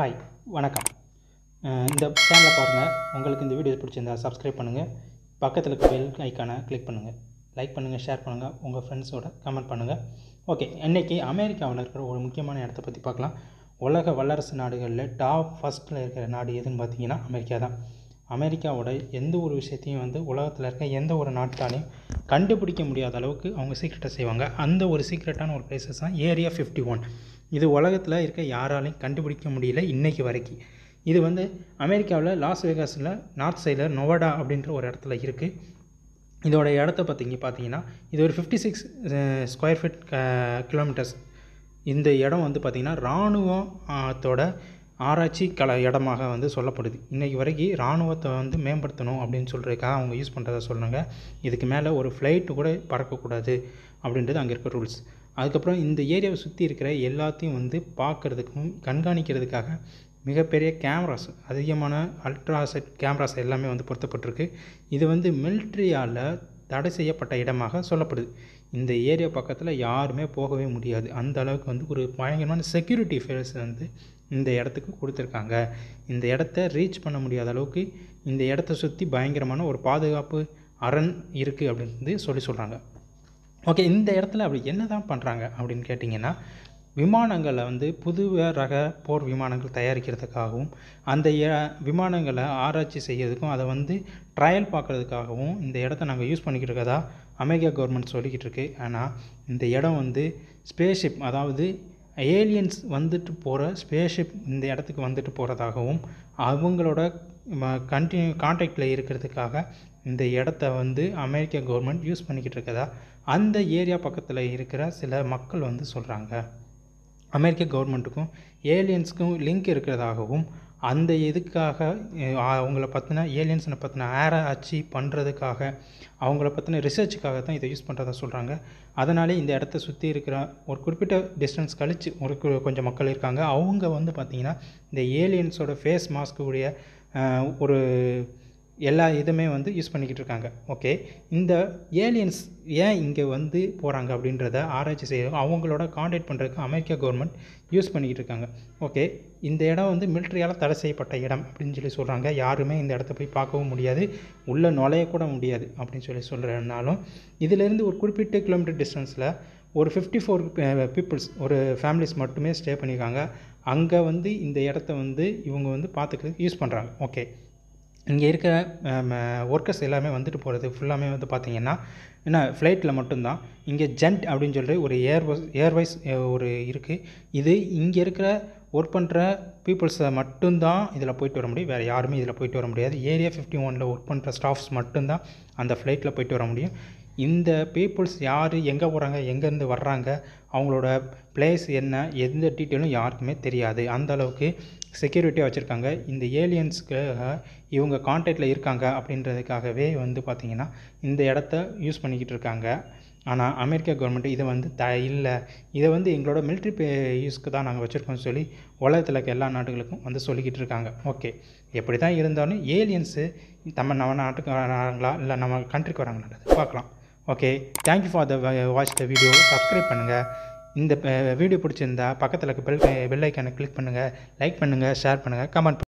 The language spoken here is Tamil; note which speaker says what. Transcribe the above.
Speaker 1: ஹாய் வணக்கம் இந்த சேனலை பாருங்கள் உங்களுக்கு இந்த வீடியோ பிடிச்சிருந்தா சப்ஸ்கிரைப் பண்ணுங்கள் பக்கத்தில் இருக்க பெல் ஐக்கானை கிளிக் பண்ணுங்கள் லைக் பண்ணுங்கள் ஷேர் பண்ணுங்கள் உங்கள் ஃப்ரெண்ட்ஸோட கமெண்ட் பண்ணுங்கள் ஓகே இன்றைக்கி அமெரிக்காவில் இருக்கிற ஒரு முக்கியமான இடத்த பற்றி பார்க்கலாம் உலக வல்லரசு நாடுகளில் டாப் ஃபஸ்ட்டில் இருக்கிற நாடு எதுன்னு பார்த்தீங்கன்னா அமெரிக்கா தான் அமெரிக்காவோட எந்த ஒரு விஷயத்தையும் வந்து உலகத்தில் இருக்க எந்த ஒரு நாட்டாலையும் கண்டுபிடிக்க முடியாத அளவுக்கு அவங்க சீக்ரெட்டை செய்வாங்க அந்த ஒரு சீக்ரெட்டான ஒரு பிளேசஸ் தான் ஏரியா ஃபிஃப்டி ஒன் இது உலகத்தில் இருக்க யாராலையும் கண்டுபிடிக்க முடியல இன்றைக்கு வரைக்கும் இது வந்து அமெரிக்காவில் லாஸ் வேகாஸில் நார்த் சைடில் நொவடா அப்படின்ற ஒரு இடத்துல இருக்குது இதோட இடத்த பார்த்திங்க பார்த்தீங்கன்னா இது ஒரு fifty six square feet kilometres இந்த இடம் வந்து பார்த்திங்கன்னா இராணுவத்தோட ஆராய்ச்சி கல இடமாக வந்து சொல்லப்படுது இன்றைக்கு வரைக்கும் இராணுவத்தை வந்து மேம்படுத்தணும் அப்படின்னு சொல்கிறதுக்காக அவங்க யூஸ் பண்ணுறத சொல்கிறாங்க இதுக்கு மேலே ஒரு ஃப்ளைட்டு கூட பறக்கக்கூடாது அப்படின்றது அங்கே இருக்க ரூல்ஸ் அதுக்கப்புறம் இந்த ஏரியாவை சுற்றி இருக்கிற எல்லாத்தையும் வந்து பார்க்குறதுக்கும் கண்காணிக்கிறதுக்காக மிகப்பெரிய கேமராஸ் அதிகமான அல்ட்ராசெட் கேமராஸ் எல்லாமே வந்து பொருத்தப்பட்டிருக்கு இது வந்து மில்ட்ரியால் தடை செய்யப்பட்ட இடமாக சொல்லப்படுது இந்த ஏரியா பக்கத்தில் யாருமே போகவே முடியாது அந்த அளவுக்கு வந்து ஒரு பயங்கரமான செக்யூரிட்டி ஃபேஸ் வந்து இந்த இடத்துக்கு கொடுத்துருக்காங்க இந்த இடத்த ரீச் பண்ண முடியாத அளவுக்கு இந்த இடத்த சுற்றி பயங்கரமான ஒரு பாதுகாப்பு அரண் இருக்குது அப்படின்னு சொல்லி சொல்கிறாங்க ஓகே இந்த இடத்துல அப்படி என்ன தான் பண்ணுறாங்க அப்படின்னு கேட்டிங்கன்னா விமானங்களை வந்து புது ரக போர் விமானங்கள் தயாரிக்கிறதுக்காகவும் அந்த விமானங்களை ஆராய்ச்சி செய்கிறதுக்கும் அதை வந்து ட்ரையல் பார்க்குறதுக்காகவும் இந்த இடத்த நாங்கள் யூஸ் பண்ணிக்கிட்டு இருக்கதா அமெரிக்கா கவர்மெண்ட் சொல்லிக்கிட்டு இருக்கு ஆனால் இந்த இடம் வந்து ஸ்பேஸ்ஷிப் அதாவது ஏலியன்ஸ் வந்துட்டு போகிற ஸ்பேஸ்ஷிப் இந்த இடத்துக்கு வந்துட்டு போகிறதாகவும் அவங்களோட கண்டினியூ கான்டாக்டில் இருக்கிறதுக்காக இந்த இடத்த வந்து அமெரிக்க கவர்மெண்ட் யூஸ் பண்ணிக்கிட்டு இருக்கதா அந்த ஏரியா பக்கத்தில் இருக்கிற சில மக்கள் வந்து சொல்கிறாங்க அமெரிக்க கவர்மெண்ட்டுக்கும் ஏலியன்ஸுக்கும் லிங்க் இருக்கிறதாகவும் அந்த இதுக்காக அவங்கள பற்றின ஏலியன்ஸனை பற்றின ஆரை அச்சு பண்ணுறதுக்காக அவங்கள பற்றின ரிசர்ச்சுக்காக தான் இதை யூஸ் பண்ணுறதா சொல்கிறாங்க அதனாலே இந்த இடத்த சுற்றி இருக்கிற ஒரு குறிப்பிட்ட டிஸ்டன்ஸ் கழித்து ஒரு கொஞ்சம் மக்கள் இருக்காங்க அவங்க வந்து பார்த்திங்கன்னா இந்த ஏலியன்ஸோட ஃபேஸ் மாஸ்க்கு உடைய ஒரு எல்லா இதுவுமே வந்து யூஸ் பண்ணிக்கிட்டு இருக்காங்க ஓகே இந்த ஏலியன்ஸ் ஏன் இங்கே வந்து போகிறாங்க அப்படின்றத ஆராய்ச்சி செய்ய அவங்களோட காண்டாக்ட் பண்ணுறதுக்கு அமெரிக்கா கவர்மெண்ட் யூஸ் பண்ணிக்கிட்டு இருக்காங்க ஓகே இந்த இடம் வந்து மிலிட்ரியால் தடை செய்யப்பட்ட இடம் அப்படின்னு சொல்லி சொல்கிறாங்க யாருமே இந்த இடத்த போய் பார்க்கவும் முடியாது உள்ளே நுழையக்கூட முடியாது அப்படின்னு சொல்லி சொல்கிறனாலும் இதிலேருந்து ஒரு குறிப்பிட்ட கிலோமீட்டர் டிஸ்டன்ஸில் ஒரு ஃபிஃப்டி ஃபோர் பீப்புள்ஸ் ஒரு ஃபேமிலிஸ் மட்டுமே ஸ்டே பண்ணியிருக்காங்க அங்கே வந்து இந்த இடத்த வந்து இவங்க வந்து பார்த்துக்கிறதுக்கு யூஸ் பண்ணுறாங்க ஓகே இங்கே இருக்கிற ஒர்க்கர்ஸ் எல்லாமே வந்துட்டு போகிறது ஃபுல்லாமே வந்து பார்த்திங்கன்னா என்ன ஃப்ளைட்டில் மட்டும்தான் இங்கே ஜென்ட் அப்படின்னு சொல்லி ஒரு ஏர்வஸ் ஏர்வைஸ் ஒரு இருக்குது இது இங்கே இருக்கிற ஒர்க் பண்ணுற பீப்புள்ஸை மட்டும்தான் இதில் போயிட்டு வர முடியும் வேறு யாருமே இதில் போயிட்டு வர முடியாது ஏரியா ஃபிஃப்டி ஒனில் ஒர்க் பண்ணுற ஸ்டாஃப்ஸ் மட்டும்தான் அந்த ஃப்ளைட்டில் போயிட்டு வர முடியும் இந்த பீப்புள்ஸ் யார் எங்கே போகிறாங்க எங்கேருந்து வர்றாங்க அவங்களோட பிளேஸ் என்ன எந்த டீட்டெயிலும் யாருக்குமே தெரியாது அந்த அளவுக்கு செக்யூரிட்டியாக வச்சுருக்காங்க இந்த ஏலியன்ஸ்க்காக இவங்க கான்டாக்டில் இருக்காங்க அப்படின்றதுக்காகவே வந்து பார்த்திங்கன்னா இந்த இடத்த யூஸ் பண்ணிக்கிட்டு இருக்காங்க ஆனால் அமெரிக்கா கவர்மெண்ட் இதை வந்து த இல்லை இதை வந்து எங்களோட மிலிட்ரி பே யூஸ்க்கு தான் நாங்கள் வச்சுருக்கோம்னு சொல்லி உலகத்தில் இருக்க எல்லா நாடுகளுக்கும் வந்து சொல்லிக்கிட்டு இருக்காங்க ஓகே எப்படி தான் இருந்தாலும் ஏலியன்ஸு தம்ம நம்ம நாட்டுக்கு வராங்களா இல்லை நம்ம கண்ட்ரிக்கு வராங்களான்றது பார்க்கலாம் okay thank you for the watch the video subscribe பண்ணுங்கள் இந்த வீடியோ uh, பிடிச்சிருந்தா பக்கத்தில் இருக்க பெல் பெல் uh, ஐக்கானை கிளிக் பண்ணுங்கள் லைக் பண்ணுங்கள் ஷேர் பண்ணுங்கள் கமெண்ட்